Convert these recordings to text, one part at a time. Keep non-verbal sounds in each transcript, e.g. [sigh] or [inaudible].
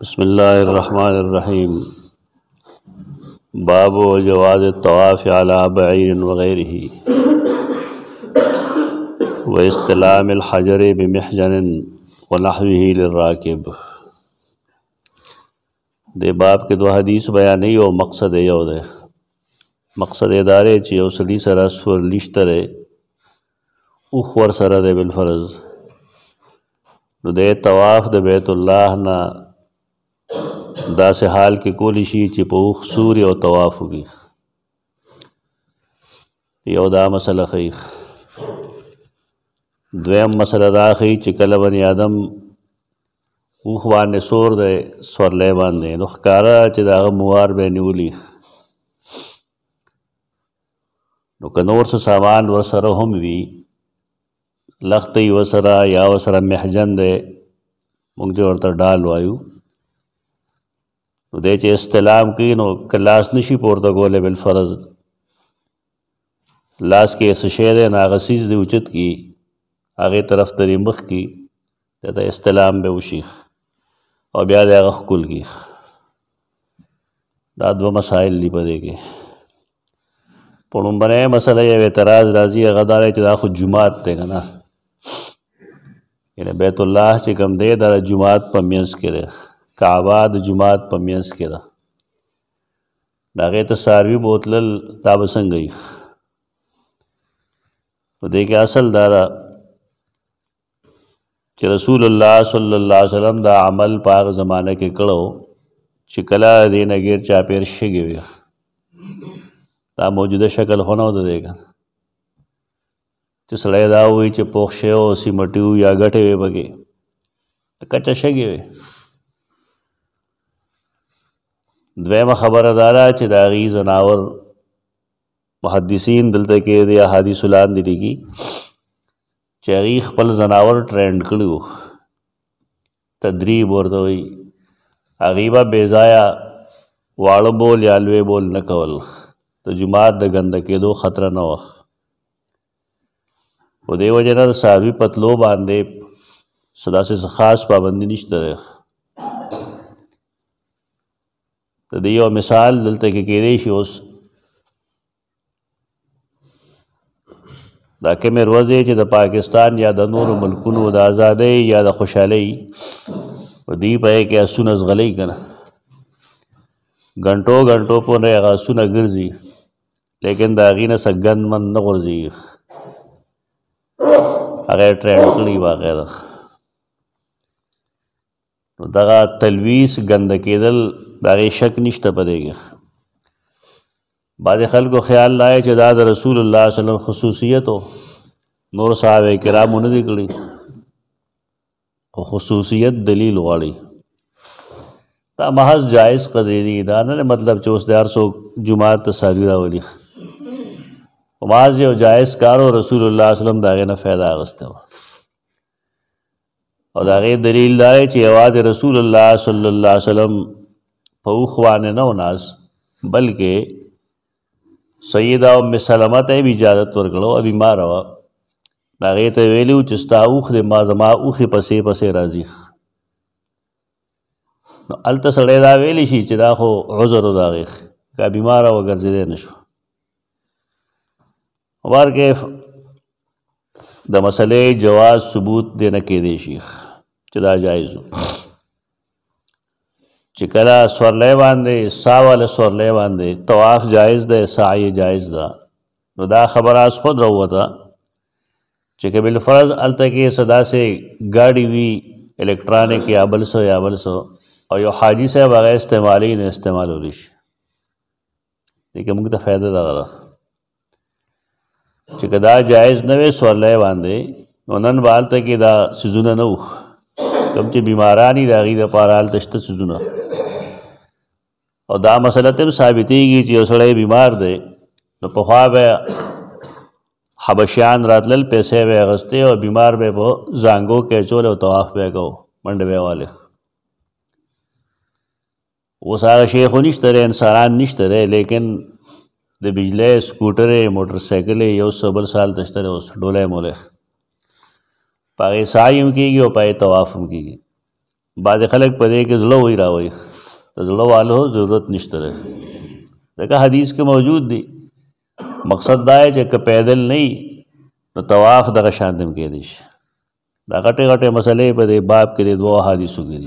بسم اللہ الرحمن الرحیم باب و جواز طواف علی بعیر وغیرہ و استلام الحجر بمحجن ونحوه للراکب دے باب کے دو حدیث بیانی یو مقصد یو دے مقصد ادارے چی یو سلی سره سور لیشتر اوخ ور سره دے بالفرض نو دے طواف د بیت الله نه داسې حال کې کولی شي چې په اوخ سوري او طواف وکړي یو دا مسله خی دویم مسله دا خی چې کله بنی آدم اوخ باندې سور دی سورلی باندې نو ښکاره چې د هغه موار به نیولی نو که نور څه سامان ورسره هم وي لختی وسره یا وسره محجن دی موږ ورته ډال وایو نو دې چې استلام کې نو کلاس نشي پورته کوله بل فرض لاس کې اس شی ده ناغسیز دی اوچت کی هغه طرف ترې مخ کی ته استلام به وشیخ او بیا دې هغه خپل کی دا دوه مسائل دی پدې کې پړم باندې مسله یې اعتراض راځي هغه دا چې دا خو جمعات ته کنه یعنی بیت الله چې کوم دی دا جمعات په میانس کې کعبه د جماعت په میانس کې ده دا غې ته ساروی بوتلل تا به څنګه وي په دې کې اصل دا ده چې رسول الله صلی الله علیه وسلم دا عمل په هغه زمانه کې کړو چې کله دې نګیر چا پیر شګي وي دا موجوده شکل خونه ده دیګا چې سړی دا وي چې پوښ شی او سیمټیو یا غټې وي بګي کچا شګي وي دویمه خبره دا ده چې دا غي زناور محدثین دلته کې د احادیث لاندې لګي چې غي خپل زناور ټرند کړو تدریب ورته وي غیبا بیزایا واړه بول یا لوی بول نه کول ته جماعت د غنده کېدو خطر نه و و دې وجه نه ساروی پتلو باندې صدا سے خاص پابندی نشته ته د یو مثال دلته کې کېدی شي اوس دا کومې ورځې چې د پاکستان یا د نورو ملکونو د آزادۍ یا د خوشحالۍ په دې پې کې اسونه زغلی کنه غنټو غنټو په نه غاسونه ګرځي لیکن دا غینه سګند من نه ګرځي هغه ټرند کړی واقعا نو دا تلويس ګند کېدل دا غي شک نشته پدېږي بعد خلکو خیال لای چې دا د رسول الله صلی الله علیه وسلم خصوصیت نور صحابه کرامو نه دکړي او خصوصیت دلیل واړي دا محض جائز قدری دا نه مطلب چې اوس د هر څوک جمعات تصاویر راولي ماز یو جائز کارو رسول الله صلی الله علیه وسلم داغه نه फायदा اغسته او داغه دلیل دی چې आवाज رسول الله صلی الله علیه وسلم فوخوان نو ناس بلکې سیدا ام سلمہ ته به اجازه ورکړو ابي ما روا هغه ته ویلو چې ستا اوخ دې ما زما اوخې پسې پسې راځي نو الته سړی دا ویلی شي چې دا خو عذر دا غیخ کا بیمار او ګرځیدې نشو وار کې د مسلې جواز ثبوت دینه کې دی شیخ چې دا جایز وو چې کله سورلی باندې ساواله سورلی باندې طواف جایز ده سعی جایز ده نو دا خبره اس خود وروته چې کبل فرض الته کې صدا سه گاډي وی الکترونیک یا بل سو یا بل سو او یو حاجی صاحب هغه استعمالی نه استعمال وریش دغه موږ ته فائدہ ده غره چې کدا جایز نه وي سورلی باندې نو نن بالته کې دا سيزونه نه وخه کم چې بیمارانی د هغې دپاره هلته شته څیزونه او دا مسله ته هم ثابتېږي چې یو سړی بیمار دی نو پخوا به حبشیان راتلل پیسې به اغستې او بیمار به په زانګو کې چول او طواف به کو منډ به والے اوس هغه شیخو نشته رې انسانان نشته رې لیکن د بجلی سکوټرې موټر سایکلې یو څه بل سال تشته اوس ډوله موله پائے سائم کی گی اور پائے طوافم کی گی بعد خلق پڑے کہ زلو ہوئی رہا ہوئی تو والو ضرورت نشتر ہے دیکھا حدیث کے موجود دی مقصد دائج پیدل نہیں نہ طواف دکھا شانتم کے دیش دا غٹے غٹے مسئلے دے باپ کے دے دو دی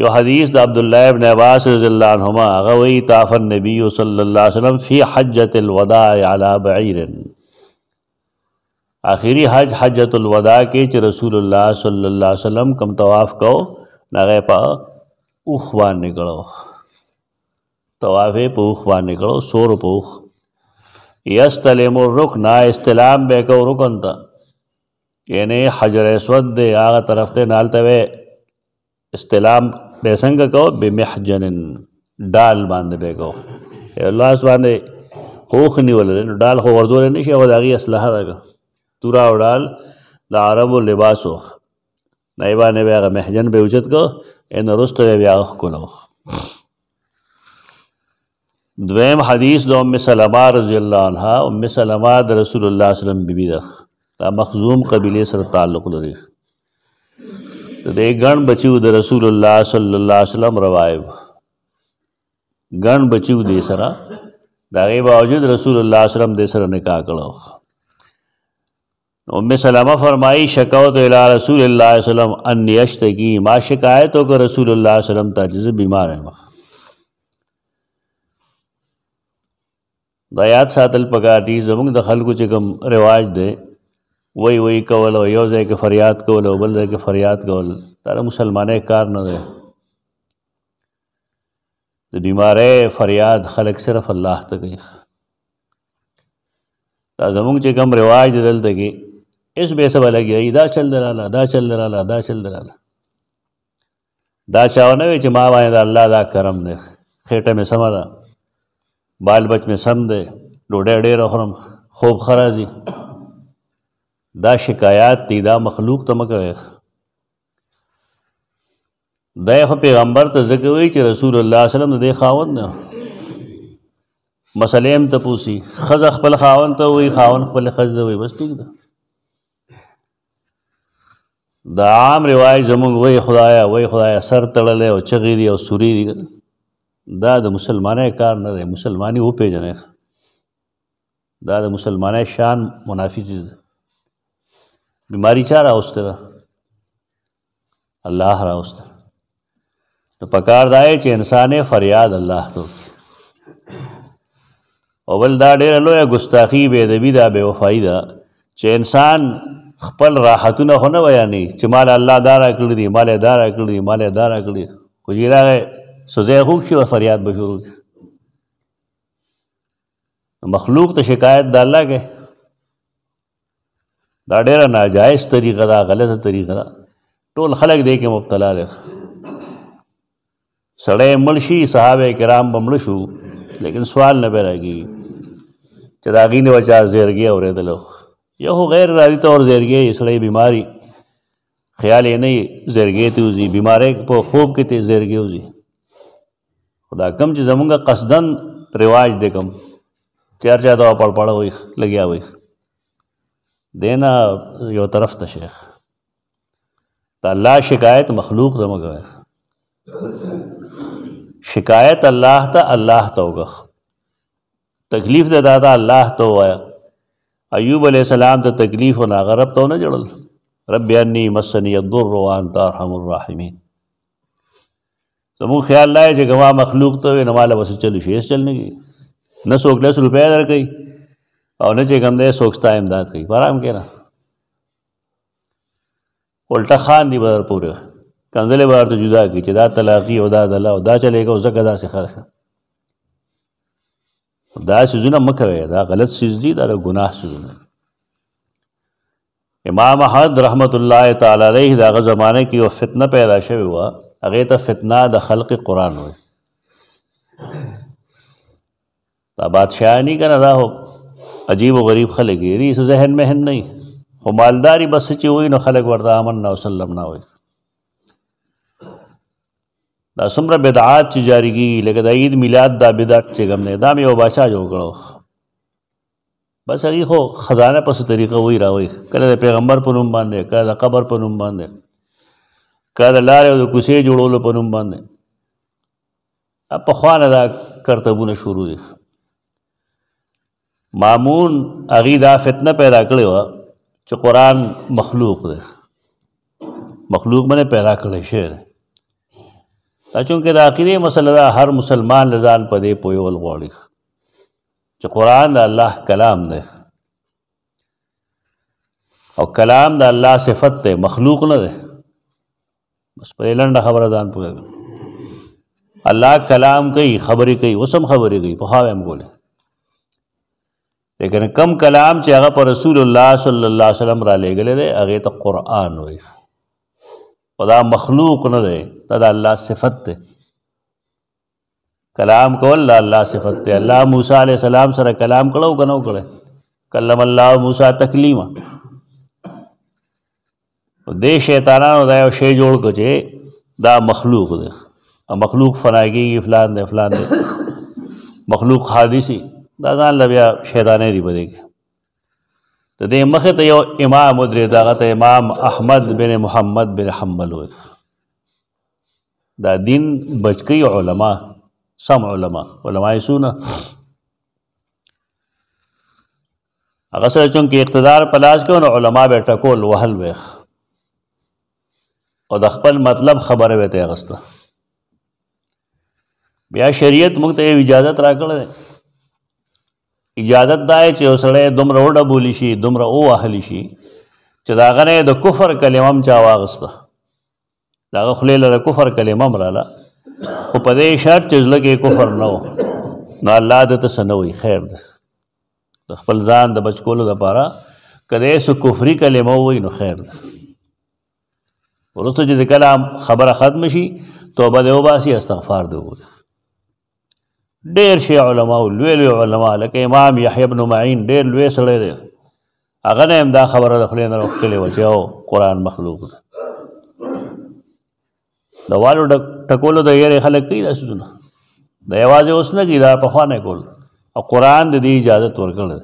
یو حدیث ابن عباس رضی اللہ عنہما غوی طافن نبی صلی اللہ علیہ فی حجت علی بعیرن آخري حج حجۃ الوداع کې چې رسول الله صلی الله علیه وسلم کم طواف کو نغه په اوخ باندې کړو طواف په اوخ باندې کړو سور په اوخ یستلم الرکن استلام به کو رکن تا یعنی حجر اسود دی هغه طرف ته نالته وې استلام به څنګه کو بمحجنن ډال باندې به کو الله باندې خوخ نیولل نو ډال خو ورزول نشي او داغي اصلاح راکړه تورا وړال د عربو لباسو نایبانه بیا هغه محجن به اوچت کو ان رستو بیا کولو دویم حدیث د ام سلمہ رضی الله عنها ام سلمہ د رسول الله صلی الله علیه وسلم بیبی ده دا مخزوم قبیله سره تعلق لري د ګڼ بچیو د رسول الله صلی الله علیه وسلم روایت ګڼ بچیو دې سره دا غي باوجود رسول الله صلی الله علیه وسلم دې سره نکاح کړو ام سلمہ فرمائی شکوت الى رسول اللہ علیہ وسلم ان یشتگی ما شکایت ہو کہ رسول اللہ علیہ وسلم تاجز بیمار ہے دا یاد ساتل پکار دی زمونږ د خلکو چې کوم رواج دی وای وای کول او یو ځای کې فریاد کول او بل ځای کې فریاد کول دا مسلمانې کار نه دی د بیمارې فریاد خلک صرف الله ته کوي دا زمونږ چې کوم رواج دی دلته کې اس بے سبا لګي دا چل دراله دا چل دراله دا چل دراله دا چاونه وی چې ما باندې د الله دا کرم دی خېټه مې سم ده بال بچ مې سم دی ډوډۍ ډېره خورم خوب خرازي دا شکایات دی دا مخلوق ته مکوي دا یو پیغمبر ته ذکر وی چې رسول الله صلی الله علیه وسلم د خاوند نه مسلې هم ته پوسی خزه خپل خاوند ته وی خاوند خپل خزه وی بس ټیک ده د عام روایت زمونږ وای خدایا وای خدایا سر تړلې او چغې دی او سوري دی دا د مسلمانې کار نه دی مسلمانی و پیژنې دا د مسلمانې شان منافی چیز بیماری چا راوسته ده الله راوسته نو پکار دای چې انسانې فریاد الله ته او بل دا ډېره لویه ګستاخي بې ادبي ده بې وفایي ده چې انسان خپل راحتونه خو نه بیانې چې مال الله دا راکړي دي مال دا راکړي دي مال دا راکړي دي خو چې راغی سوځی خوږ شي او فریاد به شروع کړي مخلوق ته شکایت د الله کې دا ډېره ناجایز طریقه ده غلطه طریقه ده ټول خلک دې کې مبتلا دي سړی مړ شي صحابه کرام به مړ شو لیکن سوال نه به راګي چې د هغې نه به چا زیرګي اورېدلو یا خو غیر ارادي طور زیرګي سړی بیماری خیال یې نه زیرګي ته وزي بیماری په خوب کې ته زیرګي وزي خدا کم چې زمونږه قصدن رواج دې کم چیر چا دا پړ پړ وای لګیا وای دینا یو طرف ته شیخ ته الله شکایت مخلوق ته مګو شکایت الله ته الله ته وګ تکلیف ده دا الله ته وایا ایوب علیہ السلام ته تکلیف او ناغرب ته نه جوړل رب انی مسنی الضر وانت ارحم الراحمین زمو خیال لای چې ګوا مخلوق ته نه مال وس چلی شي اس چلنګي نه سوک لس روپیا درکې او نه چې کوم دې سوکستا امداد کوي برام کې نه الټا خان دی بدر پوره کنزله بار ته جدا کی چې دا طلاقی او دا دلا او دا چلے گا او زګه دا څه خلک دا سيزونه مکوي دا غلط سيز دي دا, دا ګناه سيزونه امام احمد رحمت الله تعالی علیه دا زمانه کې یو فتنه پیدا شوی و هغه ته فتنه د خلق قران وای دا بادشاہ نه کنه دا هو عجیب و غریب خلک یې ری ذهن مهن نه خو مالداری بس چې وای نو خلک ورته امن نه وسلم نه وای دا څومره بدعات چې جاری کیږي لکه د عید میلاد دا بدعت چې کوم دی دا مې یو بادشاہ جوړ کړو بس هغې خو خزانه پسې طریقه وی راوی کله د پیغمبر په نوم باندې کله د قبر په نوم باندې کله د لارې او د کوڅې جوړولو په نوم باندې پخوا نه دا کرتبونه شروع دي مامون هغې دا فتنه پیدا کړې وه چې قرآن مخلوق دی مخلوق باندې پیدا کړی شعر دی دا چونکې د عقیدې مسله ده هر مسلمان له ځان په دې پوهېول غواړي چې قرآن د الله کلام دی او کلام د الله صفت دی مخلوق نه دی بس په لنډه خبره ځان پوهېږي الله کلام کوي خبرې کوي اوس هم خبرې کوي په خوا هم ګولې لیکن کم کلام چې هغه پر رسول الله صلی الله علیه وسلم را لېږلی دی هغې ته قرآن وایي خدا مخلوق نه دی دا د الله صفت دی کلام کول دا الله صفت دی الله موسی علیه السلام سره کلام کړو کنو کړه کلم الله موسی تکلیما دې شیطانانو دا یو شی جوړ کړ چې دا مخلوق دی مخلوق فناګي فلان دی فلان دی مخلوق حادثي دا ځان لبیا شیطانې دی بده د دې مخه ته یو امام درې داغه ته امام احمد بن محمد بن حنبل وي دا دین بچکی علما سم علما علما یې سونه هغه سره چون کې اقتدار پلاس کې نو علما به ټکول وهل وي او د خپل مطلب خبره وته غسته بیا شریعت موږ ته اجازه راکړه اجازت دا چې اوسړې دومره وډه بولی شي دومره او اهلی شي چې دا غنه د کفر کلمه هم چا واغسته دا خلې له کفر کلمه مراله خو په دې شرط چې لکه کفر نه نو الله دې ته سنوي خیر د خپل ځان د بچکولو لپاره کله سو کفري کلمه وای نو خیر ورسته چې کلام خبره ختم شي توبه دې وباسي استغفار دې وای ډیر شي علما لوی لوی علما لکه امام یحیی بن معین ډیر لوی سړی دی هغه نه هم دا خبره د خلینو وختلې و چې او قران مخلوق دی دا والو ټکولو د یې خلک کوي رسونه دا یوازې اوس نه کی دا په خوانه کول او قران د دې اجازه ورکړل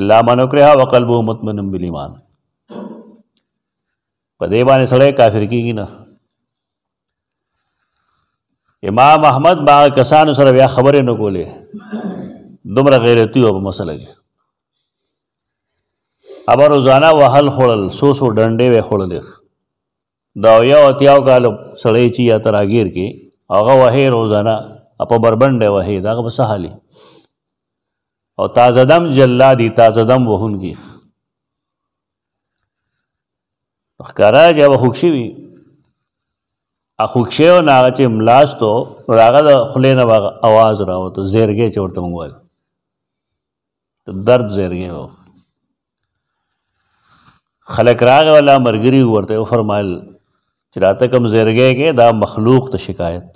الا من کرها وقلبه مطمئن بالایمان په دې باندې سړی کافر کیږي نه امام احمد با کسانو سره بیا خبرې نه کولې دومره غیرتی و په مسله کې ابا روزانه وهل خوړل سو سو ډنډې وې خوړلې دا یو اتیاو کال سړی چې یا تراګیر کې هغه وهې روزانه په بربنډه وهې دا به سهالي او تازه دم جلادي تازه دم وهونکی ښکارا چې به خوښ شي اخوښه او ناغه چې ملاستو راغه د خلې نه باغ आवाज راوته زیرګه چورته مونږ وایو درد زیرګه و خلک راغه ولا مرګري ورته فرمایل چې راته کم زیرګه کې دا مخلوق ته شکایت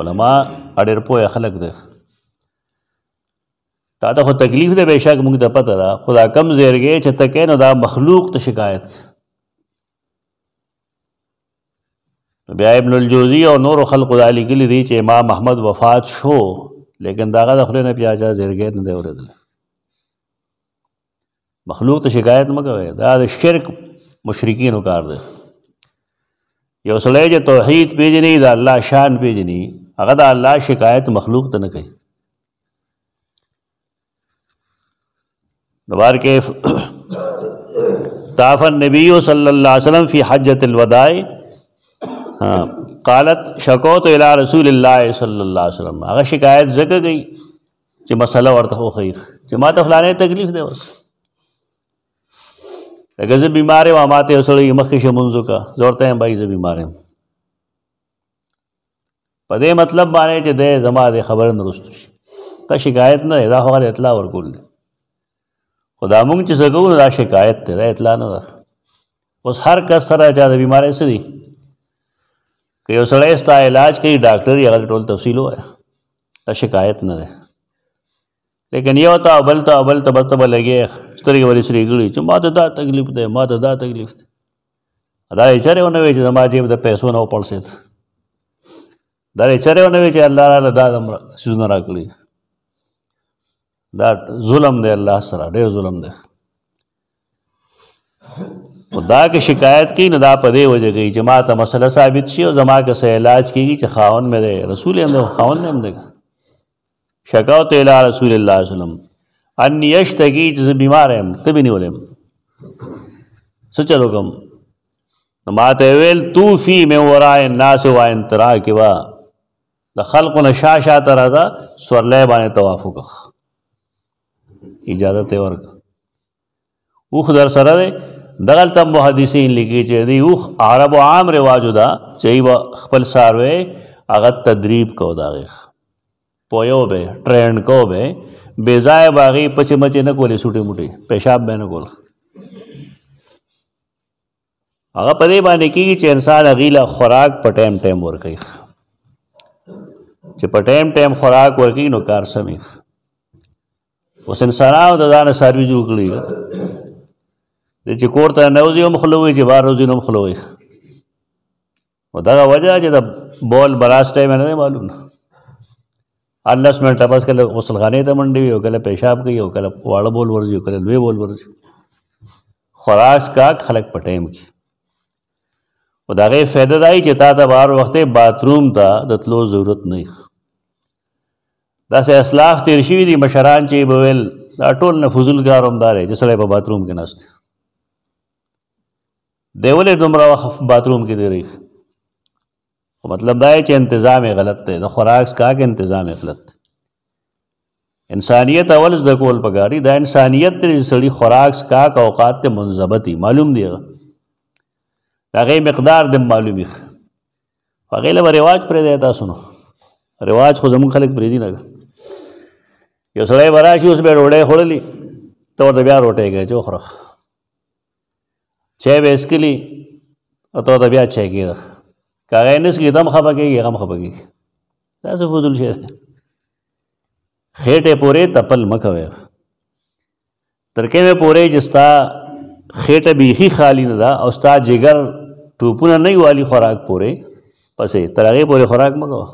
علما اړیر پوهه خلک ده تا ته خو تکلیف ده بهشک موږ د پته را خدا کم زیرګه چې تکې نو دا مخلوق ته شکایت بیا ابن الجوزی او نور و خلق دالی کلی دی چه امام احمد وفات شو لیکن داغا دا خلی نبی آجا زرگیت ندے ورد لی مخلوق تا شکایت مکو دا دا شرک مشرکی نو کار دے یو سلی جا توحید پیجنی دا اللہ شان پیجنی اگا دا اللہ شکایت مخلوق تا نکی نبار کے [coughs] تافن نبی صلی اللہ علیہ وسلم فی حجت الودائی قالت شکوت الى رسول الله صلی الله علیه وسلم هغه شکایت زکه گئی چې مسله ورته خو خیر چې ما ته فلانه تکلیف دی اوس اگر زه بیمار یم ما ته اوسړی مخکې شمنځو کا زورته یم بای زه بیمار یم په دې مطلب باندې چې د زما د خبر نه رسټ شي تا شکایت نه دا هغه اطلاع ورکول خدا مونږ چې څنګه دا شکایت ته اطلاع نه اوس هر کس سره چې د بیماری سره که یو سړی ستا علاج کوي ډاکټر یې هغه ټول تفصیل وایه دا شکایت نه ده لیکن یو تا بل تا بل تا بل تا بل لګي سترګې ورې سرې ګړي چې ما ته دا تکلیف دی ما ته دا تکلیف دی دا یې چره ونه وی چې زما جیب د پیسو نه وپړسید دا یې چره ونه وی چې الله تعالی دا سيزونه راکړي دا ظلم دی الله سره ډېر ظلم دی دا کې شکایت کوي نه دا په دې وجه کوي چې ما ته مسله ثابت شي او زما کې سه علاج کیږي چې خاون مې ده رسول هم ده خاون هم ده شکاوت الی رسول الله صلی الله علیه وسلم ان یشتگی چې بیمار هم ته به نیولم څه چلو کوم نو ماته ویل تو فی مې ورای الناس و ان ترا کې وا د خلق نشا شا ترازا سورلې باندې طواف وکړه اجازه ته ورک اوخ در سره ده دغلته محدثین لیکي چې دی اوخ عربو عام رواجو دا چې و خپل ساروي هغه تدریب کو داغه پویو به ټرین کو به بیزای باغی پچ مچ نه کولې سوټي موټي پیشاب به نه کول هغه په دې باندې کیږي چې انسان غیلا خوراک په ټایم ټایم ور کوي چې په ټایم ټایم خوراک ور کوي نو کار سمې اوس انسانانو د ځان سروي جوړ کړی دی چې کور ته نوځي هم خوله وایي چې بهر روځي نو هم خوله وایي خو دغه وجه چې د بال براس ټایم نه دی معلوم هر لس منټه پس کله غسلخانې ته منډې وي او کله پیشاب کوي او کله واړه بول ورځي او کله لوی بول ورځي خوراک کاک خلک په ټایم کې خو د هغې فایده دا چې تا ته بهر وختې باتروم ته د تلو ضرورت نه داسې اسلاف تیر شوي دي مشران چې به ویل دا ټول نه فضول کار هم دا دی چې سړی په باتروم کې ناست دی دی ولې دومره وخت باتروم کې دی ریخ خو مطلب دا چې انتظام غلط دی د خوراک سکاک انتظام غلط دی انسانیت اول زده کول پکاري دا انسانیت دی سړي خوراک سکاک اوقات ته منضبطي معلوم دی دا غي مقدار د معلومي هغه له رواج پرې دی تاسو نو رواج خو زمون خلک پرې دی نه یو سړی وراشي اوس به ډوډۍ خورلې ته ورته بیا روټه کې جوخره چای به اسکلی او ته بیا چای کېده که هغه یې نه څکي دم خفه کېږي هم خفه کېږي دا څه فضول شی دی خیټې پورې تپل مه کوئ ترکې مې پورې چې ستا خیټه بیخي خالی نه ده او ستا جګر ټوپونه نه والی خوراک پورې پسې تر هغې پورې خوراک مه کوه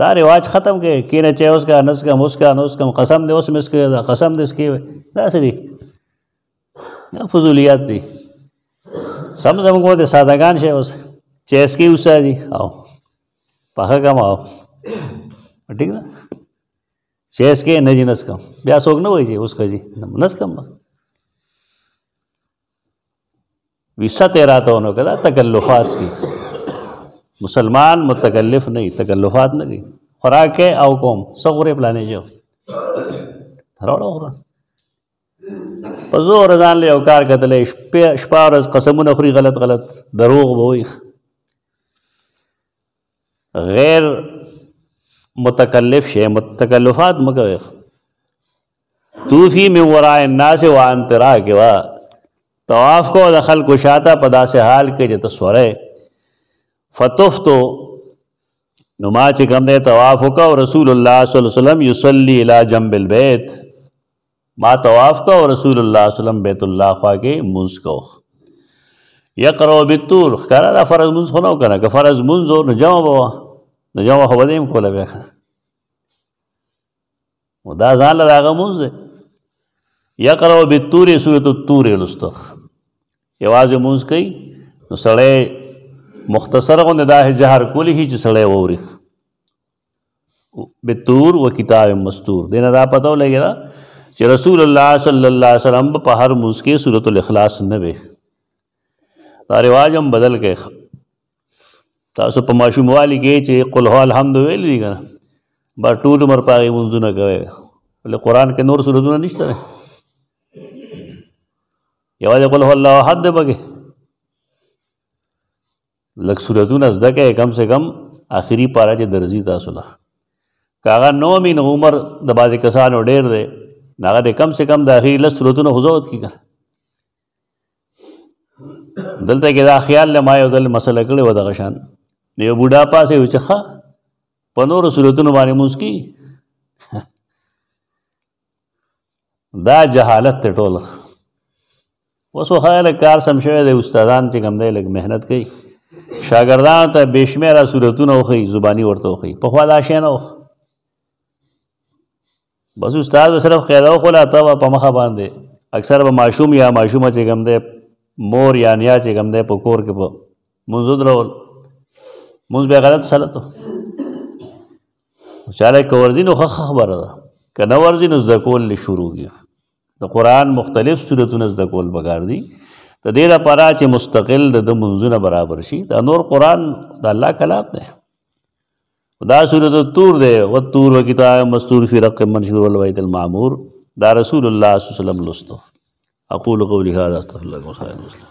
دا رواج ختم کړي کینه چې اوس کا نس کا مسکا نس کم قسم دې اوس مسکه قسم دې اس کې دا سړي دا فضولیات دی سم زموږ د سادهګان شي اوس چیس کې اوسه دي او پخه کم او ٹھیک ده چیس کې نه جنس کم بیا څوک نه وایي اوس کوي نس کم بس ویسا تیرا تو نو کدا تکلفات دي مسلمان متکلف نه تکلفات نه دي خوراک او قوم سغره پلانې جو راوړو له لے کار کتلې اشپا شپارز قسمونه نخری غلط غلط دروغ دروئی غیر متکلف شے متکلفاتی میں ورائے نہ وان ترا کے وا طواف کو دخل کشاتا پدا سے حال کے جو سورے فتف تو نما دے طواف کا رسول اللہ وسلم یصلی الی جنب البیت ما طواف کو اور رسول اللہ علیہ وسلم بیت اللہ خواہ کے منز کو یقرو بالتور کارا دا فرض منز خونو کنا که فرض منزو نجمع بوا نجمع خو بدیم کولا بیا و دا ځان لر هغه منز دی یقرو بالتور سورت التور لستو یوازې منز کوي نو سړی مختصر غوندې دا جهر کولی شي چې سړی واوري بالتور و کتاب مستور دینه دا پتو لګی دا چې رسول الله صلی الله علیه وسلم په هر موس کې سورۃ الاخلاص نه وي دا رواج هم بدل کې تاسو په ماشوموالي کې چې قل هو الحمد ویل دي کنه با ټول عمر پاره منځونه کوي ولې قران کې نور سورتونه نشته نه یوازې قل هو الله احد بګه لک سورتونه زده کې کم سه کم آخري پاره چې درځي تاسو لا کاغه نو مين عمر د باز کسانو ډېر دی هغه د کم سه کم د اخري لس صورتونو حضورت کی کړه دلته کې دا خیال له ما یو ځل مسله کړې و د غشان نو یو بوډا پاسه و چې ښه په نورو صورتونو باندې موس کی [laughs] دا جهالت ته ټوله اوس خیال کار سم شوی دی استادان چې کم دی لږ مهنت کوي شاګردان ته بشمیره صورتونه وخی زبانی ورته وخی په خوا دا شی نه بس استاد به صرف قیدا وخوله تا به په مخه باندې اکثر به ماشوم یا ماشومه چې ګم دی مور یا نیا چې ګم دی په کور کې به منځ درول منځ به غلط سلط چاله که ورځي نو ښه خبره ده که نه ورځي نو زده کول لې شروع کي د قرآن مختلف صورتونه زده کول پکار دي د دې لپاره چې مستقل د منځونه برابر شي دا نور قرآن د الله کلام دی دا سورۃ التور دی و تور و کتاب مستور فی رق منشور والبیت المعمور دا رسول الله صلی الله علیه وسلم لستو اقول قولی هذا استغفر الله